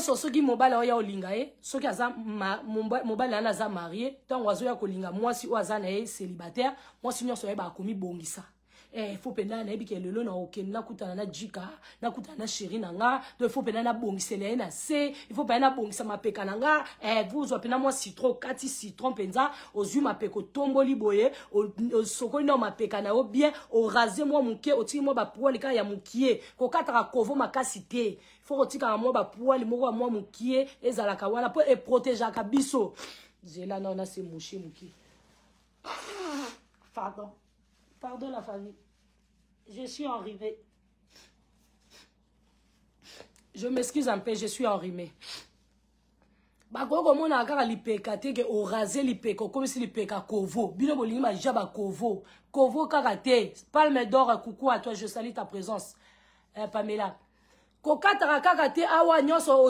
nyonso soki mobali oyo olinga ye soki aza mobali wana aza marie ntango azoya kolinga mwasi oyo aza na ye célibataire mwasi nyonso oyeba akomibongisa eh, fo mpenza nayebi ke lelo naokende nakutana na jika nakutana na sheri na nga to ifo mpenza nabongisela ye na se ifo mpenza nabongisa mapeka na nga eh, vozwa mpenza mwa citron okati citron mpenza ozwi mapeka otomboli boye osokoli nao mapeka na yo bien orase mwa moke otiki mwa bapoale kaka ya mokie kokataka kovo makasi te fo otikaka mwa bapoale moko ya mwa mokie ezalaka wana mpo eprotegeaka biso zela nao nase moshe mokie pardon Pardon la famille. Je suis enrhumée. Je m'excuse un peu, je suis enrhumée. suis mona kaka lipeka te ke orase si lipeka kovo bino bolingi jaba kovo. kovo kaka te palme dor coucou à toi je salue ta présence eh, pamela kokataka kaka te awa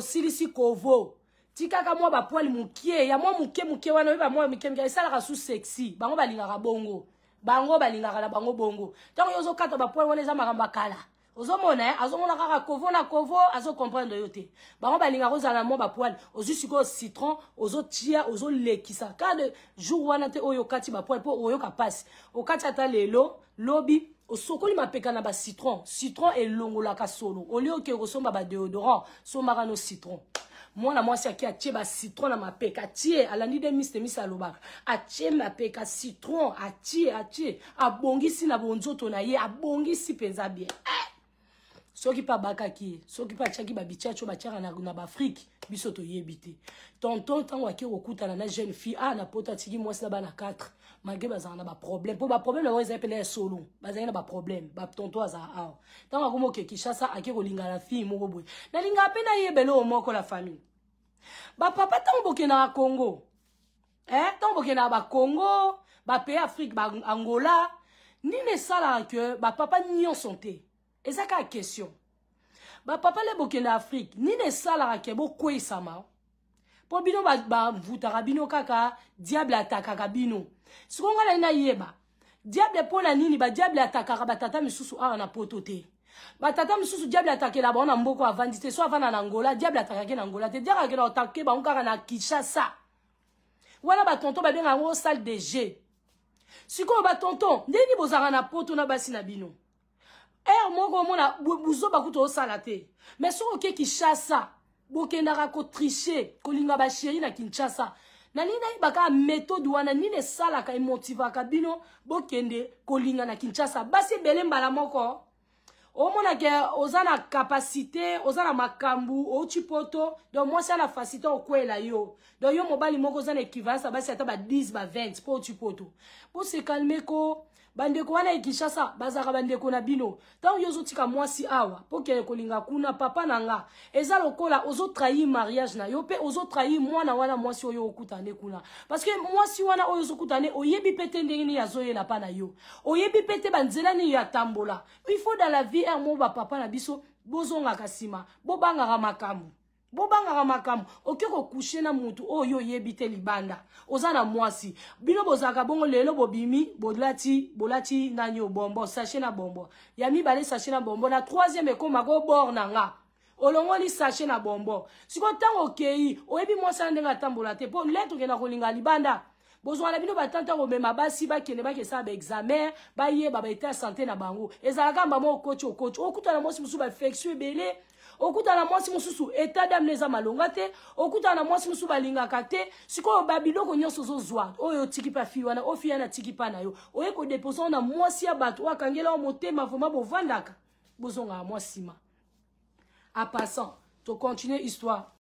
suis si kovo tikaka mwa poil mokie ya mwa moke moke wana suis mwa moke moke esalaka su sexy bango balingaka bongo bango balingaka na bango bongo ntango yo ozokata bapoint wana eza makambo akala ozomona ye eh, azomona kaka kovo na kovo azokomprendre yo te bango balingaka ozala na mwa bapoile ozwi sikoyo citron ozotia ozolekisa ka de jour wana te oyo okati bapoile mpo oyoka mpasi okati ata lelo lobi osokoli mapeka na bacitron citron elongolaka solo olie okei kosomba badeodorant sombaka no citron mwana mwasi ake atie bacitron na mapeka atie alandi nde miste misi alobaka atie mapeka citron atie atie abongisi na bonzoto na ye abongisi mpenza bien ah! soki mpe abakaki ye soki mpe atiaki babichacho batiaka na, na baafrike biso toyebi te tonton ntango akei kokutana na jeune fille a ah, na poto atiki mwasi na bana 4 malgré bazala na baproblème mpo baproblème na bango ezali mpena ya solo bazali na baproblème batonton azala awa ntango akoma okekishasa akei kolingana fille moko boye nalingaka mpe nayebele o moko la famille bapapa ntango bokendaka congo eh? ntango bokendaka bacongo bapays afrique baangola nini esalaka ke bapapa nyonso te eza kaka question bapapa le bokende afrike nini esalaka ke bokwesama mpo bino bavutaka bino kaka diable atakaka bino sikoyo nga nali nayeba diable mpo na nini badiable atakaka batata misusu awa na poto te batata misusu diable atakela bango na mboka avandi te so avanda na ngola diable atakaki na ngola te diable akela otake bango kaka na kinshasa wana batonton babengaka yango salle de jeu sikoyo batonton ndeni bozalaka na poto na basi na bino aire moko omona buzoba kuta osala te mais soki oke kinshasa bokendaka kotriche kolinga basheri na kinshasa nalingi nayebaka méthode wana nini esalaka emotivaka bino bokende kolinga na kinshasa basi ebele mbala moko omonake oza na kapasité oza na makambu outi poto donc mwasi ana facilité okwela yo donc yo mobali moko oza na équivalence ya basi ata ba 10 ba 20 mpo outi poto mpo se calme ko bandeko wana ekishasa bazalaka bandeko na bino ntango yo ozotika mwasi awa mpo kele kolinga kuna papa na nga eza lokola ozotrahir mariage na yo mpe ozotrahir mwana wana mwasi oyo okuta nde kuna parceke mwasi wana oyo ozokuta nde oyebi mpe te ndenge nini azoyela mpa na yo oyebi mpe te banzela nini yo atambola ifo dans la vie nalobi r mo bapapa na biso bozongaka nsima bobangaka makambo bobangaka makambo oke kokushe na motu oyo oyebi te libanda oza na mwasi bino bozalaka bongo lelo bobimi bolati bolati nani bombo sache na bombo ya mibale sache na bombo na troisième ekomaka obor na nga olongoli sache na bombo sikoyo ntango okei oyebi mwasi na ndenge atambola te mpo lete okenda kolinga libanda bozwala bino batanta komema basi bakende bakesala baexamen bayeba baete ya sante na bango ezalaka mbamo okoti okoti okutana mwasi mosusu bainfection ebele okutana mwasi mosusu eta dame eza malonga te okutana mwasi mosusu balingaka te sikoyo babiloko nyonso ozozwa oyo otiki mpa fi wana ofi wana atiki mpa na yo oye kodeposa na mwasi ya bato oyo akangela yo motema vraimen bovandaka bozongaka mwa nsima en passant tocontinue histoire